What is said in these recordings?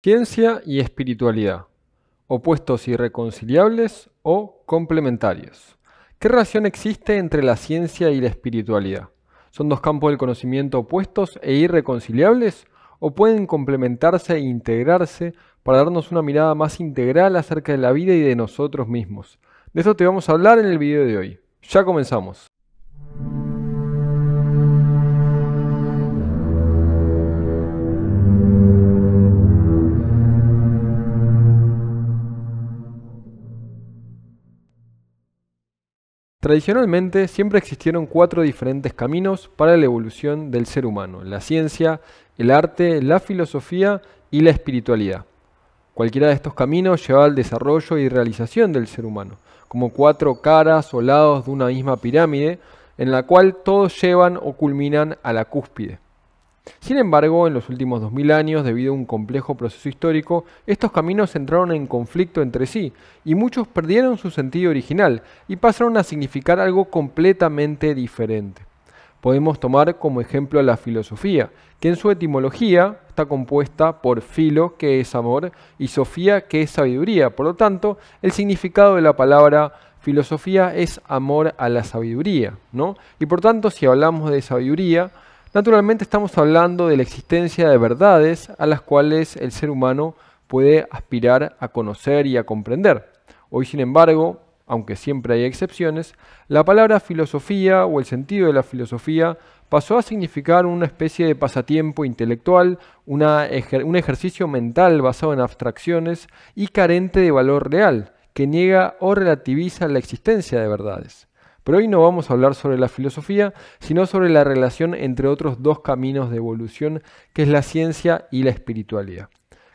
Ciencia y espiritualidad, opuestos irreconciliables o complementarios. ¿Qué relación existe entre la ciencia y la espiritualidad? ¿Son dos campos del conocimiento opuestos e irreconciliables o pueden complementarse e integrarse para darnos una mirada más integral acerca de la vida y de nosotros mismos? De eso te vamos a hablar en el video de hoy. Ya comenzamos. Tradicionalmente siempre existieron cuatro diferentes caminos para la evolución del ser humano, la ciencia, el arte, la filosofía y la espiritualidad. Cualquiera de estos caminos lleva al desarrollo y realización del ser humano, como cuatro caras o lados de una misma pirámide en la cual todos llevan o culminan a la cúspide. Sin embargo, en los últimos 2000 años, debido a un complejo proceso histórico, estos caminos entraron en conflicto entre sí y muchos perdieron su sentido original y pasaron a significar algo completamente diferente. Podemos tomar como ejemplo la filosofía, que en su etimología está compuesta por filo, que es amor, y sofía, que es sabiduría. Por lo tanto, el significado de la palabra filosofía es amor a la sabiduría, ¿no? Y por tanto, si hablamos de sabiduría, Naturalmente estamos hablando de la existencia de verdades a las cuales el ser humano puede aspirar a conocer y a comprender. Hoy, sin embargo, aunque siempre hay excepciones, la palabra filosofía o el sentido de la filosofía pasó a significar una especie de pasatiempo intelectual, un ejercicio mental basado en abstracciones y carente de valor real, que niega o relativiza la existencia de verdades. Pero hoy no vamos a hablar sobre la filosofía, sino sobre la relación entre otros dos caminos de evolución, que es la ciencia y la espiritualidad.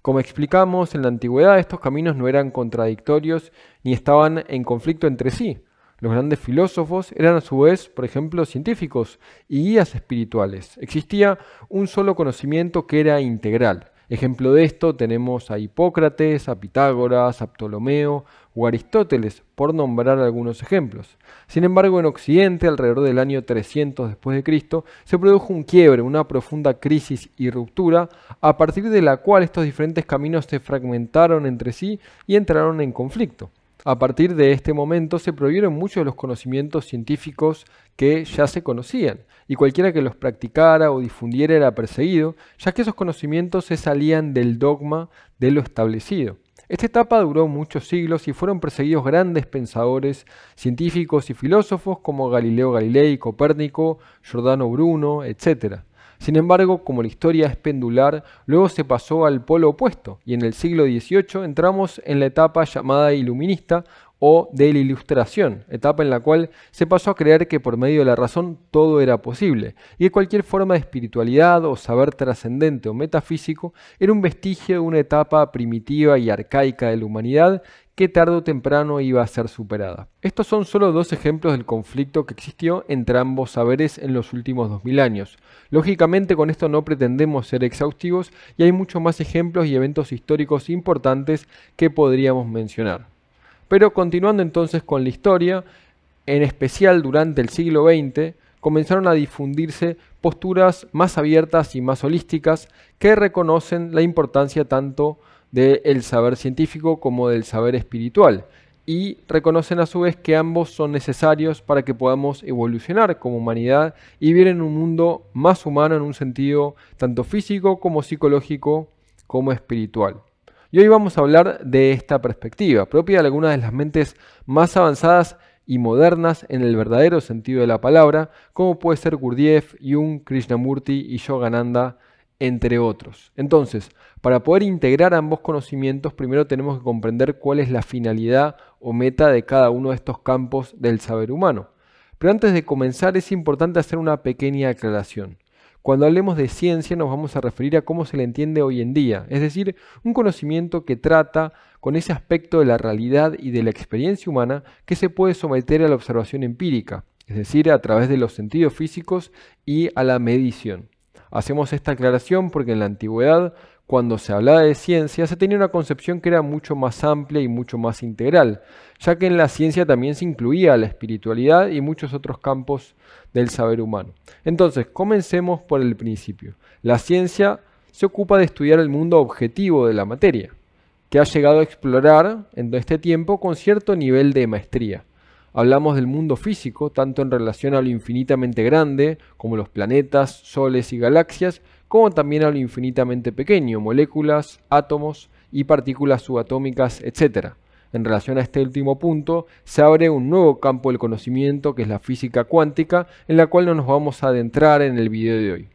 Como explicamos en la antigüedad, estos caminos no eran contradictorios ni estaban en conflicto entre sí. Los grandes filósofos eran a su vez, por ejemplo, científicos y guías espirituales. Existía un solo conocimiento que era integral Ejemplo de esto tenemos a Hipócrates, a Pitágoras, a Ptolomeo o Aristóteles, por nombrar algunos ejemplos. Sin embargo, en Occidente, alrededor del año 300 después de Cristo, se produjo un quiebre, una profunda crisis y ruptura, a partir de la cual estos diferentes caminos se fragmentaron entre sí y entraron en conflicto. A partir de este momento se prohibieron muchos de los conocimientos científicos que ya se conocían, y cualquiera que los practicara o difundiera era perseguido, ya que esos conocimientos se salían del dogma de lo establecido. Esta etapa duró muchos siglos y fueron perseguidos grandes pensadores, científicos y filósofos como Galileo Galilei, Copérnico, Giordano Bruno, etc. Sin embargo, como la historia es pendular, luego se pasó al polo opuesto y en el siglo XVIII entramos en la etapa llamada iluminista o de la ilustración, etapa en la cual se pasó a creer que por medio de la razón todo era posible y que cualquier forma de espiritualidad o saber trascendente o metafísico era un vestigio de una etapa primitiva y arcaica de la humanidad que tarde o temprano iba a ser superada. Estos son solo dos ejemplos del conflicto que existió entre ambos saberes en los últimos 2000 años. Lógicamente con esto no pretendemos ser exhaustivos y hay muchos más ejemplos y eventos históricos importantes que podríamos mencionar. Pero continuando entonces con la historia, en especial durante el siglo XX, comenzaron a difundirse posturas más abiertas y más holísticas que reconocen la importancia tanto del saber científico como del saber espiritual y reconocen a su vez que ambos son necesarios para que podamos evolucionar como humanidad y vivir en un mundo más humano en un sentido tanto físico como psicológico como espiritual. Y hoy vamos a hablar de esta perspectiva, propia de algunas de las mentes más avanzadas y modernas en el verdadero sentido de la palabra, como puede ser Gurdjieff, Jung, Krishnamurti y Yogananda, entre otros. Entonces, para poder integrar ambos conocimientos, primero tenemos que comprender cuál es la finalidad o meta de cada uno de estos campos del saber humano. Pero antes de comenzar es importante hacer una pequeña aclaración. Cuando hablemos de ciencia nos vamos a referir a cómo se le entiende hoy en día, es decir, un conocimiento que trata con ese aspecto de la realidad y de la experiencia humana que se puede someter a la observación empírica, es decir, a través de los sentidos físicos y a la medición. Hacemos esta aclaración porque en la antigüedad, cuando se hablaba de ciencia, se tenía una concepción que era mucho más amplia y mucho más integral, ya que en la ciencia también se incluía la espiritualidad y muchos otros campos del saber humano. Entonces, comencemos por el principio. La ciencia se ocupa de estudiar el mundo objetivo de la materia, que ha llegado a explorar en este tiempo con cierto nivel de maestría hablamos del mundo físico, tanto en relación a lo infinitamente grande, como los planetas, soles y galaxias, como también a lo infinitamente pequeño, moléculas, átomos y partículas subatómicas, etc. En relación a este último punto, se abre un nuevo campo del conocimiento que es la física cuántica, en la cual no nos vamos a adentrar en el video de hoy.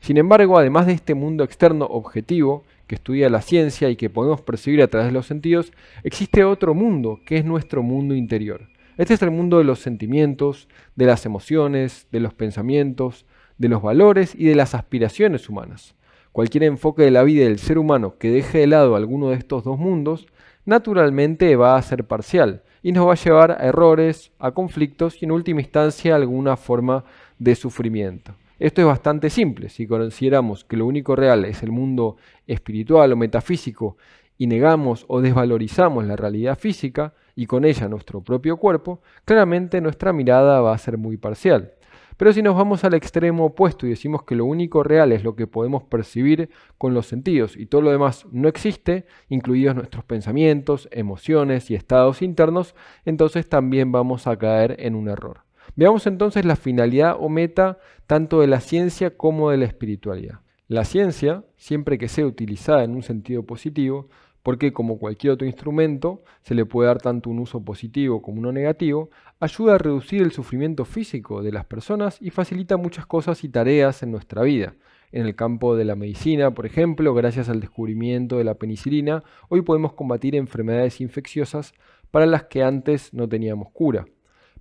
Sin embargo, además de este mundo externo objetivo, que estudia la ciencia y que podemos percibir a través de los sentidos, existe otro mundo, que es nuestro mundo interior. Este es el mundo de los sentimientos, de las emociones, de los pensamientos, de los valores y de las aspiraciones humanas. Cualquier enfoque de la vida del ser humano que deje de lado alguno de estos dos mundos, naturalmente va a ser parcial y nos va a llevar a errores, a conflictos y en última instancia a alguna forma de sufrimiento. Esto es bastante simple si consideramos que lo único real es el mundo espiritual o metafísico y negamos o desvalorizamos la realidad física y con ella nuestro propio cuerpo, claramente nuestra mirada va a ser muy parcial. Pero si nos vamos al extremo opuesto y decimos que lo único real es lo que podemos percibir con los sentidos y todo lo demás no existe, incluidos nuestros pensamientos, emociones y estados internos, entonces también vamos a caer en un error. Veamos entonces la finalidad o meta tanto de la ciencia como de la espiritualidad. La ciencia, siempre que sea utilizada en un sentido positivo, porque como cualquier otro instrumento, se le puede dar tanto un uso positivo como uno negativo, ayuda a reducir el sufrimiento físico de las personas y facilita muchas cosas y tareas en nuestra vida. En el campo de la medicina, por ejemplo, gracias al descubrimiento de la penicilina, hoy podemos combatir enfermedades infecciosas para las que antes no teníamos cura.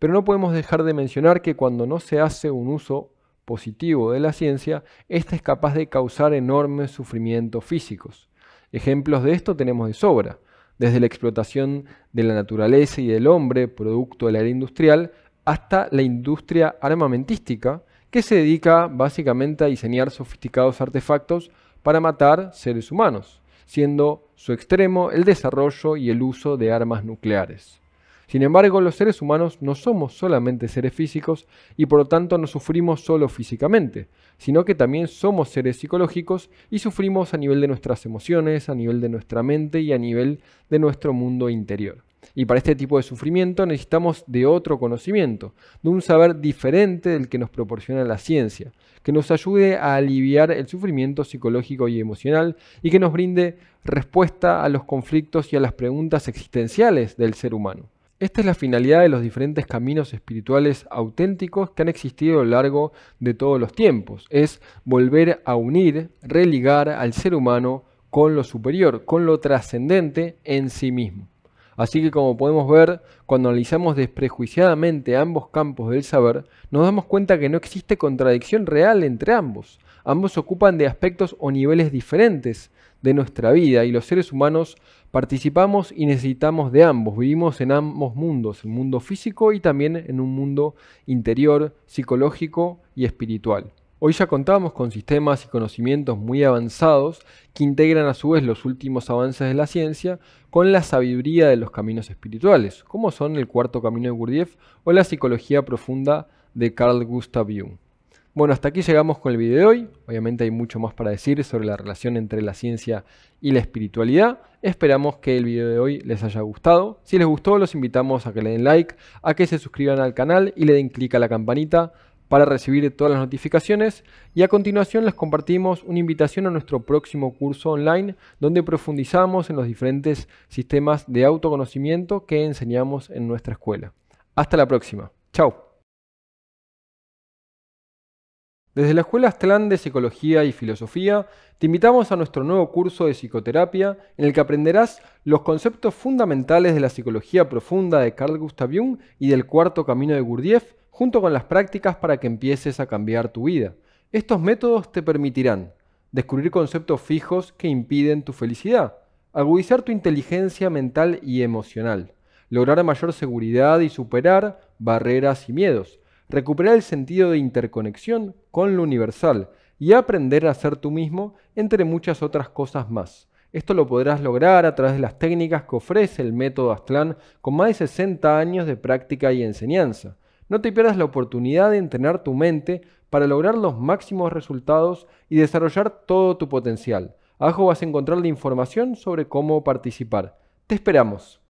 Pero no podemos dejar de mencionar que cuando no se hace un uso positivo de la ciencia, ésta es capaz de causar enormes sufrimientos físicos. Ejemplos de esto tenemos de sobra, desde la explotación de la naturaleza y del hombre, producto de la era industrial, hasta la industria armamentística, que se dedica básicamente a diseñar sofisticados artefactos para matar seres humanos, siendo su extremo el desarrollo y el uso de armas nucleares. Sin embargo, los seres humanos no somos solamente seres físicos y por lo tanto no sufrimos solo físicamente, sino que también somos seres psicológicos y sufrimos a nivel de nuestras emociones, a nivel de nuestra mente y a nivel de nuestro mundo interior. Y para este tipo de sufrimiento necesitamos de otro conocimiento, de un saber diferente del que nos proporciona la ciencia, que nos ayude a aliviar el sufrimiento psicológico y emocional y que nos brinde respuesta a los conflictos y a las preguntas existenciales del ser humano. Esta es la finalidad de los diferentes caminos espirituales auténticos que han existido a lo largo de todos los tiempos. Es volver a unir, religar al ser humano con lo superior, con lo trascendente en sí mismo. Así que como podemos ver, cuando analizamos desprejuiciadamente ambos campos del saber, nos damos cuenta que no existe contradicción real entre ambos ambos ocupan de aspectos o niveles diferentes de nuestra vida y los seres humanos participamos y necesitamos de ambos. Vivimos en ambos mundos, el mundo físico y también en un mundo interior, psicológico y espiritual. Hoy ya contamos con sistemas y conocimientos muy avanzados que integran a su vez los últimos avances de la ciencia con la sabiduría de los caminos espirituales, como son el cuarto camino de Gurdjieff o la psicología profunda de Carl Gustav Jung. Bueno, hasta aquí llegamos con el video de hoy. Obviamente hay mucho más para decir sobre la relación entre la ciencia y la espiritualidad. Esperamos que el video de hoy les haya gustado. Si les gustó, los invitamos a que le den like, a que se suscriban al canal y le den clic a la campanita para recibir todas las notificaciones y a continuación les compartimos una invitación a nuestro próximo curso online donde profundizamos en los diferentes sistemas de autoconocimiento que enseñamos en nuestra escuela. Hasta la próxima. Chao. Desde la Escuela Aztlán de Psicología y Filosofía, te invitamos a nuestro nuevo curso de psicoterapia en el que aprenderás los conceptos fundamentales de la psicología profunda de Carl Gustav Jung y del cuarto camino de Gurdjieff, junto con las prácticas para que empieces a cambiar tu vida. Estos métodos te permitirán descubrir conceptos fijos que impiden tu felicidad, agudizar tu inteligencia mental y emocional, lograr mayor seguridad y superar barreras y miedos, recuperar el sentido de interconexión con lo universal y aprender a ser tú mismo, entre muchas otras cosas más. Esto lo podrás lograr a través de las técnicas que ofrece el método Aztlán con más de 60 años de práctica y enseñanza. No te pierdas la oportunidad de entrenar tu mente para lograr los máximos resultados y desarrollar todo tu potencial. Abajo vas a encontrar la información sobre cómo participar. Te esperamos.